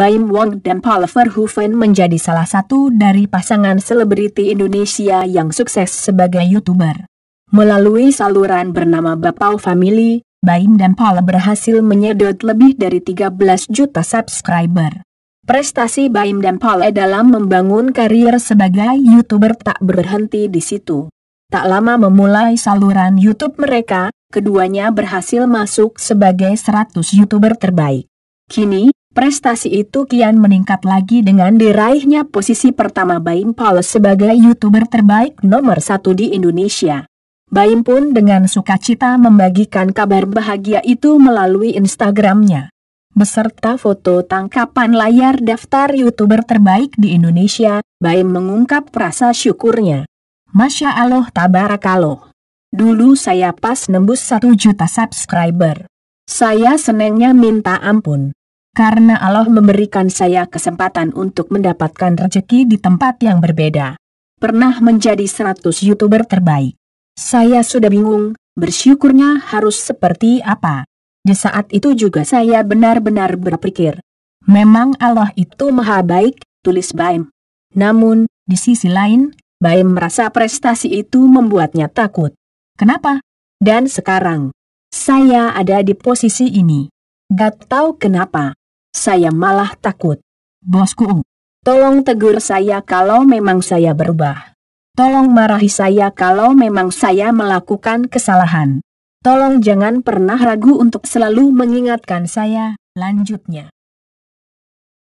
Baim Wong dan Paul Verhoeven menjadi salah satu dari pasangan selebriti Indonesia yang sukses sebagai YouTuber. Melalui saluran bernama Bapau Family, Baim dan Paul berhasil menyedot lebih dari 13 juta subscriber. Prestasi Baim dan Paul dalam membangun karir sebagai YouTuber tak berhenti di situ. Tak lama memulai saluran YouTube mereka, keduanya berhasil masuk sebagai 100 YouTuber terbaik. Kini, Prestasi itu kian meningkat lagi dengan diraihnya posisi pertama Baim Paul sebagai YouTuber terbaik nomor satu di Indonesia. Baim pun dengan sukacita membagikan kabar bahagia itu melalui Instagramnya. Beserta foto tangkapan layar daftar YouTuber terbaik di Indonesia, Baim mengungkap rasa syukurnya. Masya Allah Tabarakallah. Dulu saya pas nembus 1 juta subscriber. Saya senengnya minta ampun karena Allah memberikan saya kesempatan untuk mendapatkan rezeki di tempat yang berbeda. Pernah menjadi 100 YouTuber terbaik. Saya sudah bingung, bersyukurnya harus seperti apa. Di saat itu juga saya benar-benar berpikir, memang Allah itu maha baik, tulis Baim. Namun, di sisi lain, Baim merasa prestasi itu membuatnya takut. Kenapa? Dan sekarang, saya ada di posisi ini. Gak tahu kenapa. Saya malah takut. Bosku, um, tolong tegur saya kalau memang saya berubah. Tolong marahi saya kalau memang saya melakukan kesalahan. Tolong jangan pernah ragu untuk selalu mengingatkan saya, lanjutnya.